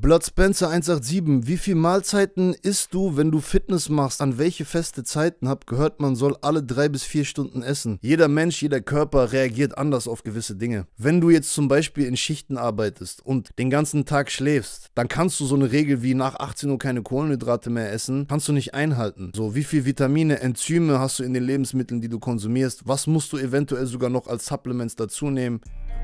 Blood Spencer 187, wie viele Mahlzeiten isst du, wenn du Fitness machst? An welche feste Zeiten? habt gehört, man soll alle drei bis vier Stunden essen. Jeder Mensch, jeder Körper reagiert anders auf gewisse Dinge. Wenn du jetzt zum Beispiel in Schichten arbeitest und den ganzen Tag schläfst, dann kannst du so eine Regel wie nach 18 Uhr keine Kohlenhydrate mehr essen, kannst du nicht einhalten. So, wie viele Vitamine, Enzyme hast du in den Lebensmitteln, die du konsumierst? Was musst du eventuell sogar noch als Supplements dazu nehmen?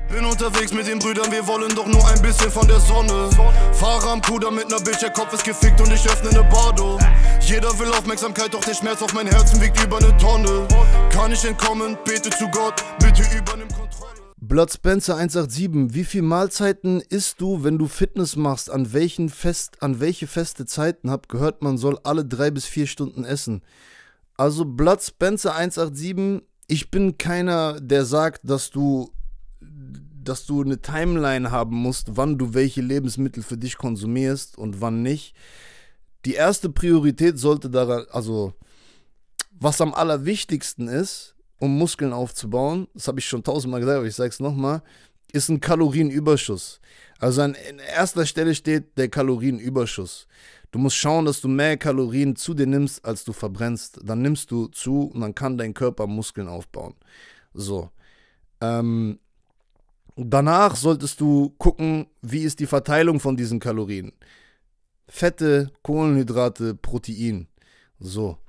Bin unterwegs mit den Brüdern, wir wollen doch nur ein bisschen von der Sonne. Fahre am Puder mit ner Bitch, der Kopf ist gefickt und ich öffne ne Bardo. Jeder will Aufmerksamkeit, doch der Schmerz auf mein Herzen wiegt über ne Tonne. Kann ich entkommen, bete zu Gott, bitte übernimm Kontrolle. Blood Spencer 187, wie viel Mahlzeiten isst du, wenn du Fitness machst? An welchen Fest, an welche feste Zeiten habt gehört, man soll alle drei bis vier Stunden essen? Also Blood Spencer 187, ich bin keiner, der sagt, dass du dass du eine Timeline haben musst, wann du welche Lebensmittel für dich konsumierst und wann nicht. Die erste Priorität sollte daran, also was am allerwichtigsten ist, um Muskeln aufzubauen, das habe ich schon tausendmal gesagt, aber ich sage es nochmal, ist ein Kalorienüberschuss. Also an erster Stelle steht der Kalorienüberschuss. Du musst schauen, dass du mehr Kalorien zu dir nimmst, als du verbrennst. Dann nimmst du zu und dann kann dein Körper Muskeln aufbauen. So. Ähm, Danach solltest du gucken, wie ist die Verteilung von diesen Kalorien. Fette, Kohlenhydrate, Protein. So.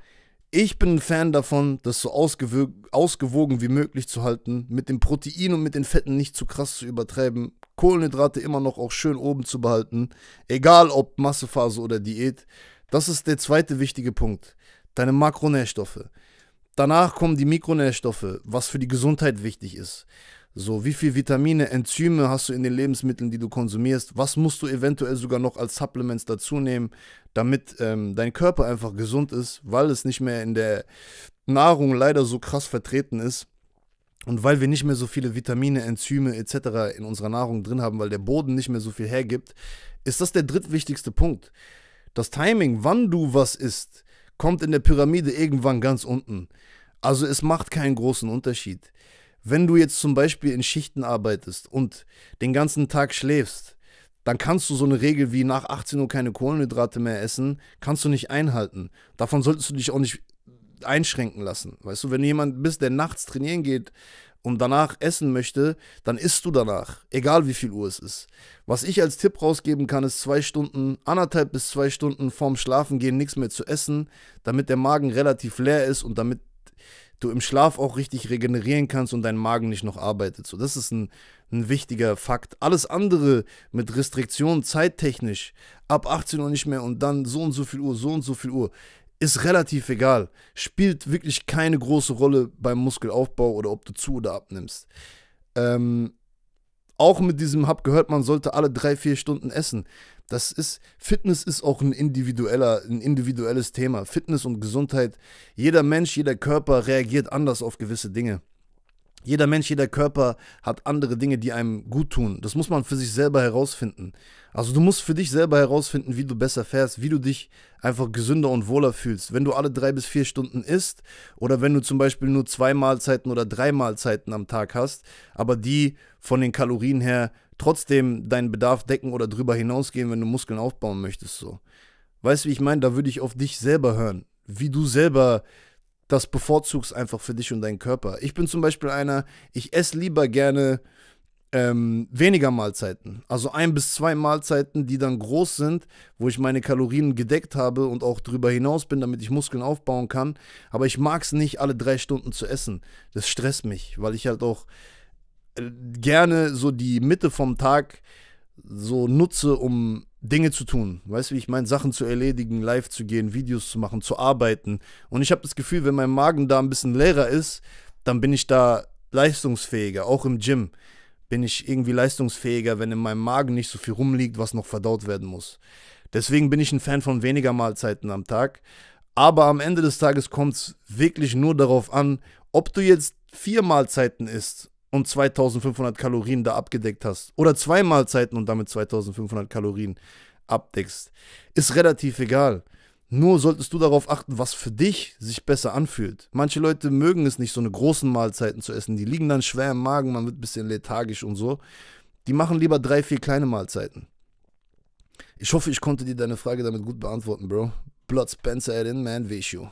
Ich bin ein Fan davon, das so ausgewogen wie möglich zu halten, mit dem Protein und mit den Fetten nicht zu krass zu übertreiben, Kohlenhydrate immer noch auch schön oben zu behalten, egal ob Massephase oder Diät. Das ist der zweite wichtige Punkt. Deine Makronährstoffe. Danach kommen die Mikronährstoffe, was für die Gesundheit wichtig ist. So, wie viel Vitamine, Enzyme hast du in den Lebensmitteln, die du konsumierst? Was musst du eventuell sogar noch als Supplements dazu nehmen, damit ähm, dein Körper einfach gesund ist, weil es nicht mehr in der Nahrung leider so krass vertreten ist und weil wir nicht mehr so viele Vitamine, Enzyme etc. in unserer Nahrung drin haben, weil der Boden nicht mehr so viel hergibt, ist das der drittwichtigste Punkt. Das Timing, wann du was isst, kommt in der Pyramide irgendwann ganz unten. Also es macht keinen großen Unterschied. Wenn du jetzt zum Beispiel in Schichten arbeitest und den ganzen Tag schläfst, dann kannst du so eine Regel wie nach 18 Uhr keine Kohlenhydrate mehr essen, kannst du nicht einhalten. Davon solltest du dich auch nicht einschränken lassen. Weißt du, wenn du jemand bist, der nachts trainieren geht und danach essen möchte, dann isst du danach, egal wie viel Uhr es ist. Was ich als Tipp rausgeben kann, ist zwei Stunden, anderthalb bis zwei Stunden vorm Schlafengehen nichts mehr zu essen, damit der Magen relativ leer ist und damit du im Schlaf auch richtig regenerieren kannst und dein Magen nicht noch arbeitet. So, das ist ein, ein wichtiger Fakt. Alles andere mit Restriktionen zeittechnisch, ab 18 Uhr nicht mehr und dann so und so viel Uhr, so und so viel Uhr, ist relativ egal. Spielt wirklich keine große Rolle beim Muskelaufbau oder ob du zu oder abnimmst. Ähm, auch mit diesem Hab gehört, man sollte alle drei, vier Stunden essen. Das ist, Fitness ist auch ein individueller, ein individuelles Thema. Fitness und Gesundheit. Jeder Mensch, jeder Körper reagiert anders auf gewisse Dinge. Jeder Mensch, jeder Körper hat andere Dinge, die einem gut tun. Das muss man für sich selber herausfinden. Also du musst für dich selber herausfinden, wie du besser fährst, wie du dich einfach gesünder und wohler fühlst. Wenn du alle drei bis vier Stunden isst oder wenn du zum Beispiel nur zwei Mahlzeiten oder drei Mahlzeiten am Tag hast, aber die von den Kalorien her trotzdem deinen Bedarf decken oder drüber hinausgehen, wenn du Muskeln aufbauen möchtest. So. Weißt du, wie ich meine? Da würde ich auf dich selber hören, wie du selber das bevorzugst einfach für dich und deinen Körper. Ich bin zum Beispiel einer, ich esse lieber gerne ähm, weniger Mahlzeiten. Also ein bis zwei Mahlzeiten, die dann groß sind, wo ich meine Kalorien gedeckt habe und auch drüber hinaus bin, damit ich Muskeln aufbauen kann. Aber ich mag es nicht, alle drei Stunden zu essen. Das stresst mich, weil ich halt auch äh, gerne so die Mitte vom Tag so nutze, um Dinge zu tun. Weißt du, wie ich meine? Sachen zu erledigen, live zu gehen, Videos zu machen, zu arbeiten. Und ich habe das Gefühl, wenn mein Magen da ein bisschen leerer ist, dann bin ich da leistungsfähiger, auch im Gym bin ich irgendwie leistungsfähiger, wenn in meinem Magen nicht so viel rumliegt, was noch verdaut werden muss. Deswegen bin ich ein Fan von weniger Mahlzeiten am Tag. Aber am Ende des Tages kommt es wirklich nur darauf an, ob du jetzt vier Mahlzeiten isst und 2500 Kalorien da abgedeckt hast oder zwei Mahlzeiten und damit 2500 Kalorien abdeckst, ist relativ egal. Nur solltest du darauf achten, was für dich sich besser anfühlt. Manche Leute mögen es nicht, so eine großen Mahlzeiten zu essen. Die liegen dann schwer im Magen, man wird ein bisschen lethargisch und so. Die machen lieber drei, vier kleine Mahlzeiten. Ich hoffe, ich konnte dir deine Frage damit gut beantworten, Bro. Blood Spencer in, man, wish you.